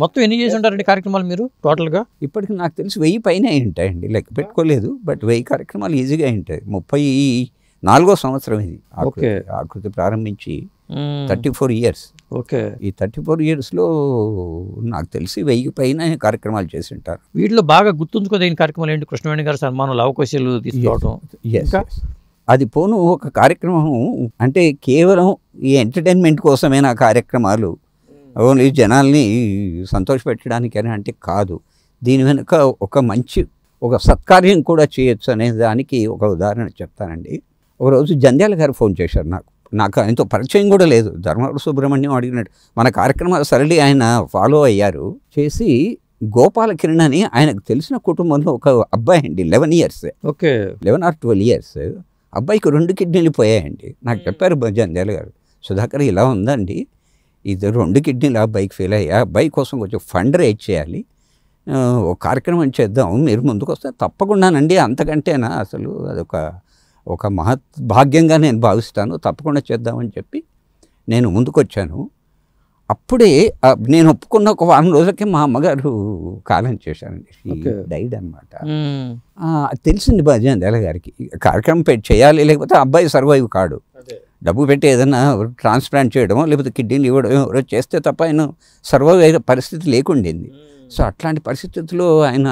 మొత్తం ఎన్ని చేసి ఉంటారండి కార్యక్రమాలు మీరు టోటల్గా ఇప్పటికి నాకు తెలిసి వెయ్యి పైన ఉంటాయండి లెక్క ah. పెట్టుకోలేదు బట్ వెయ్యి కార్యక్రమాలు ఈజీగా ఉంటాయి ముప్పై నాలుగో సంవత్సరం ఇది ఓకే ఆకృతి ప్రారంభించి థర్టీ ఫోర్ ఇయర్స్ ఓకే ఈ థర్టీ ఫోర్ ఇయర్స్లో నాకు తెలిసి వెయ్యి పైన కార్యక్రమాలు చేసి ఉంటారు వీటిలో బాగా గుర్తుంచుకోదగిన కార్యక్రమాలు ఏంటి కృష్ణవేణి గారు సన్మానాలు అవకాశాలు తీసుకోవడం అది పోను ఒక కార్యక్రమం అంటే కేవలం ఈ ఎంటర్టైన్మెంట్ కోసమైన కార్యక్రమాలు ఓన్లీ జనాల్ని సంతోష సంతోషపెట్టడానికని అంటే కాదు దీని వెనుక ఒక మంచి ఒక సత్కార్యం కూడా చేయొచ్చు అనే దానికి ఒక ఉదాహరణ చెప్తానండి ఒకరోజు జంధ్యాల గారు ఫోన్ చేశారు నాకు నాకు ఆయనతో పరిచయం కూడా లేదు ధర్మవరం సుబ్రహ్మణ్యం అడిగినట్టు మన కార్యక్రమ సరళి ఆయన ఫాలో అయ్యారు చేసి గోపాలకిరణ్ అని ఆయనకు తెలిసిన కుటుంబంలో ఒక అబ్బాయి అండి eleven years okay eleven or twelve years అబ్బాయికి రెండు కిడ్నీలు పోయాయండి నాకు చెప్పారు జంధ్యాల గారు సుధాకర్ ఇలా ఉందండి ఇది రెండు కిడ్నీలు బైక్ ఫెయిల్ అయ్యా బైక్ కోసం కొంచెం ఫండ్ రేజ్ చేయాలి ఒక కార్యక్రమం చేద్దాం మీరు ముందుకు వస్తే తప్పకుండానండి అంతకంటేనా అసలు అదొక ఒక మహత్ భాగ్యంగా నేను భావిస్తాను తప్పకుండా చేద్దామని చెప్పి నేను ముందుకొచ్చాను అప్పుడే నేను ఒప్పుకున్న ఒక వారం రోజులకి మా అమ్మగారు కాలం చేశారండి డైడ్ అనమాట తెలిసింది భాజ్యం గారికి కార్యక్రమం చేయాలి లేకపోతే అబ్బాయి సర్వైవ్ కాడు డబ్బు పెట్టి ఏదైనా ట్రాన్స్ప్లాంట్ చేయడమో లేకపోతే కిడ్నీలు ఇవ్వడం ఎవరో చేస్తే తప్ప ఆయన సర్వైవ్ అయిన పరిస్థితి లేకుండింది సో అట్లాంటి పరిస్థితుల్లో ఆయన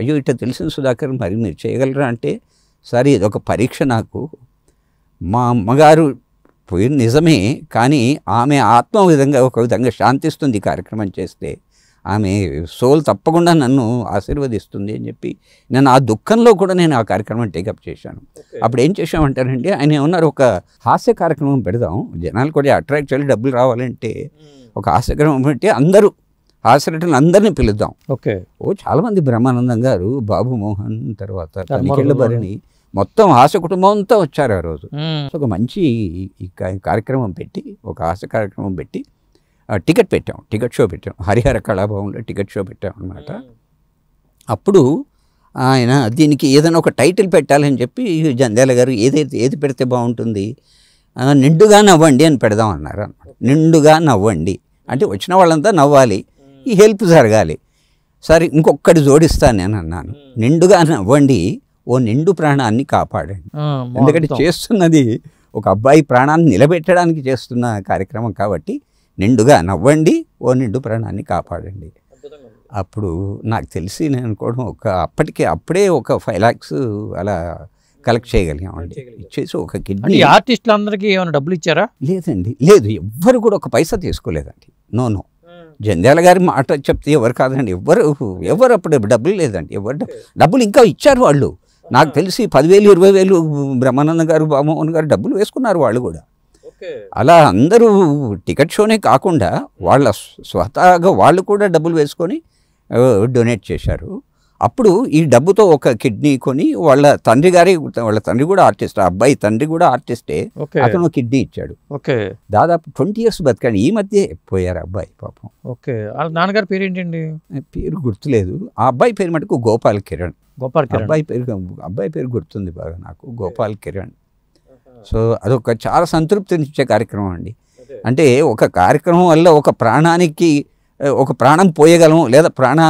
అయ్యో ఇట్లా తెలిసిన సుధాకర్ మరి మీరు చేయగలరా అంటే సరే ఇది ఒక పరీక్ష నాకు మా అమ్మగారు పోయింది నిజమే కానీ ఆమె ఆత్మ విధంగా ఒక విధంగా శాంతిస్తుంది కార్యక్రమం చేస్తే ఆమె సోల్ తప్పకుండా నన్ను ఆశీర్వదిస్తుంది అని చెప్పి నేను ఆ దుఃఖంలో కూడా నేను ఆ కార్యక్రమం టేకప్ చేశాను అప్పుడు ఏం చేశామంటారండి ఆయన ఏమన్నారు ఒక హాస్య కార్యక్రమం పెడదాం జనాలు కూడా అట్రాక్ట్ చేయాలి డబ్బులు రావాలంటే ఒక హాస్య కార్యక్రమం పెట్టి అందరూ హాస్యనటులను అందరినీ పిలుద్దాం ఓకే ఓ చాలామంది బ్రహ్మానందం గారు బాబు మోహన్ తర్వాత భరణి మొత్తం హాస్య కుటుంబం అంతా వచ్చారు ఆ రోజు ఒక మంచి కార్యక్రమం పెట్టి ఒక హాస్య కార్యక్రమం పెట్టి టికెట్ పెట్టాం టికెట్ షో పెట్టాం హరిహర కళాభవన్లో టికెట్ షో పెట్టాం అనమాట అప్పుడు ఆయన దీనికి ఏదైనా ఒక టైటిల్ పెట్టాలని చెప్పి జందేల గారు ఏదైతే ఏది పెడితే బాగుంటుంది నిండుగా నవ్వండి అని పెడదాం అన్నారు అనమాట నిండుగా నవ్వండి అంటే వచ్చిన వాళ్ళంతా నవ్వాలి ఈ హెల్ప్ జరగాలి సరే ఇంకొకటి జోడిస్తాను నేను అన్నాను నిండుగా నవ్వండి ఓ నిండు ప్రాణాన్ని కాపాడండి ఎందుకంటే చేస్తున్నది ఒక అబ్బాయి ప్రాణాన్ని నిలబెట్టడానికి చేస్తున్న కార్యక్రమం కాబట్టి నిండుగా నవ్వండి ఓ నిండు ప్రాణాన్ని కాపాడండి అప్పుడు నాకు తెలిసి నేను అనుకోవడం ఒక అప్పటికే అప్పుడే ఒక ఫైవ్ ల్యాక్స్ అలా కలెక్ట్ చేయగలిగామండి ఇచ్చేసి ఒక కిడ్నీ ఆర్టిస్టులందరికీ ఏమైనా డబ్బులు ఇచ్చారా లేదండి లేదు ఎవ్వరు కూడా ఒక పైసా తీసుకోలేదండి నో నో జంధ్యాల గారి మాట చెప్తే ఎవరు కాదండి ఎవరు ఎవరు అప్పుడు డబ్బులు లేదండి ఎవరు డబ్బులు ఇంకా ఇచ్చారు వాళ్ళు నాకు తెలిసి పదివేలు ఇరవై వేలు బ్రహ్మానంద గారు బామోహన్ గారు డబ్బులు వేసుకున్నారు వాళ్ళు కూడా అలా అందరూ టికెట్ షోనే కాకుండా వాళ్ళ స్వతహాగా వాళ్ళు కూడా డబ్బులు వేసుకొని డొనేట్ చేశారు అప్పుడు ఈ డబ్బుతో ఒక కిడ్నీ కొని వాళ్ళ తండ్రి గారి వాళ్ళ తండ్రి కూడా ఆర్టిస్ట్ ఆ అబ్బాయి తండ్రి కూడా ఆర్టిస్టే అతను కిడ్నీ ఇచ్చాడు ఓకే దాదాపు ట్వంటీ ఇయర్స్ బతికాడు ఈ మధ్య పోయారు అబ్బాయి పాపం ఓకే వాళ్ళ నాన్నగారి పేరు ఏంటండి పేరు గుర్తులేదు ఆ అబ్బాయి పేరు మటుకు గోపాల్ కిరణ్ గోపాల్ అబ్బాయి పేరు అబ్బాయి పేరు గుర్తుంది బాగా నాకు గోపాల్ కిరణ్ సో అదొక చాలా సంతృప్తినిచ్చే కార్యక్రమం అండి అంటే ఒక కార్యక్రమం వల్ల ఒక ప్రాణానికి ఒక ప్రాణం పోయగలం లేదా ప్రాణ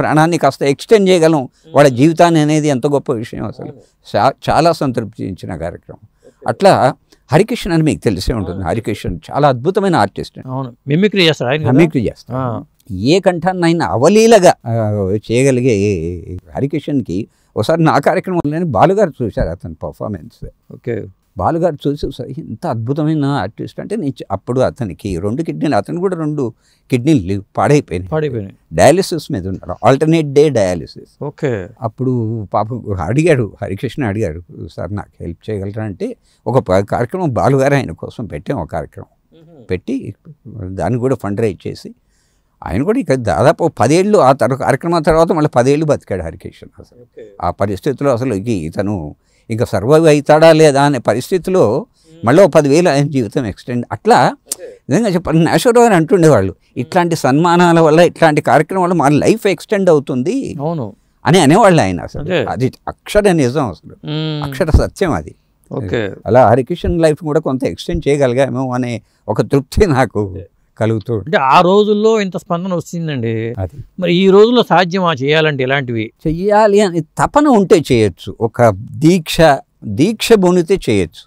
ప్రాణాన్ని కాస్త ఎక్స్టెండ్ చేయగలం వాళ్ళ జీవితాన్ని అనేది ఎంత గొప్ప విషయం అసలు చాలా సంతృప్తించిన కార్యక్రమం అట్లా హరికృష్ణ అని మీకు తెలిసే ఉంటుంది హరికృష్ణ చాలా అద్భుతమైన ఆర్టిస్ట్ మిమిక్రీ చేస్తాడు మిమిక్రీ చేస్తాడు ఏ కంఠాన్నైనా అవలీలగా చేయగలిగే హరికృష్ణకి ఒకసారి నా కార్యక్రమంలోనే బాలుగారు చూశారు అతని పర్ఫార్మెన్స్ ఓకే బాలుగారు చూసి సరే ఇంత అద్భుతమైన ఆర్టిస్ట్ అంటే నేను అప్పుడు అతనికి రెండు కిడ్నీలు అతను కూడా రెండు కిడ్నీలు లేవు పాడైపోయినాయి పాడైపోయినాయి డయాలిసిస్ మీద ఉన్నారు ఆల్టర్నేట్ డే డయాలిసిస్ ఓకే అప్పుడు పాప అడిగాడు హరికృష్ణ అడిగాడు సార్ నాకు హెల్ప్ చేయగలరా అంటే ఒక కార్యక్రమం బాలుగారు ఆయన కోసం పెట్టాం ఒక కార్యక్రమం పెట్టి దాన్ని కూడా ఫండ్ రైజ్ చేసి ఆయన కూడా ఇక్కడ దాదాపు పదేళ్ళు ఆ తర్వాత కార్యక్రమం తర్వాత మళ్ళీ పదేళ్ళు బతికాడు హరికృష్ణ అసలు ఆ పరిస్థితుల్లో అసలు ఇతను ఇంకా సర్వైవ్ అవుతాడా లేదా అనే పరిస్థితిలో మళ్ళీ పదివేలు ఆయన జీవితం ఎక్స్టెండ్ అట్లా నిజంగా చెప్పాలి నేషర్ అని అంటుండేవాళ్ళు ఇట్లాంటి సన్మానాల వల్ల ఇట్లాంటి కార్యక్రమం వల్ల మన లైఫ్ ఎక్స్టెండ్ అవుతుంది అవును అని అనేవాళ్ళు ఆయన అసలు అది అక్షర నిజం అసలు అక్షర సత్యం అది ఓకే అలా హరికృష్ణ లైఫ్ కూడా కొంత ఎక్స్టెండ్ చేయగలిగామో అనే ఒక తృప్తి నాకు కలుగుతూ అంటే ఆ రోజుల్లో ఇంత స్పందన వస్తుందండి అది మరి ఈ రోజుల్లో సాధ్యమా చేయాలంటే ఇలాంటివి చెయ్యాలి అని తపన ఉంటే చేయొచ్చు ఒక దీక్ష దీక్ష బునితే చేయొచ్చు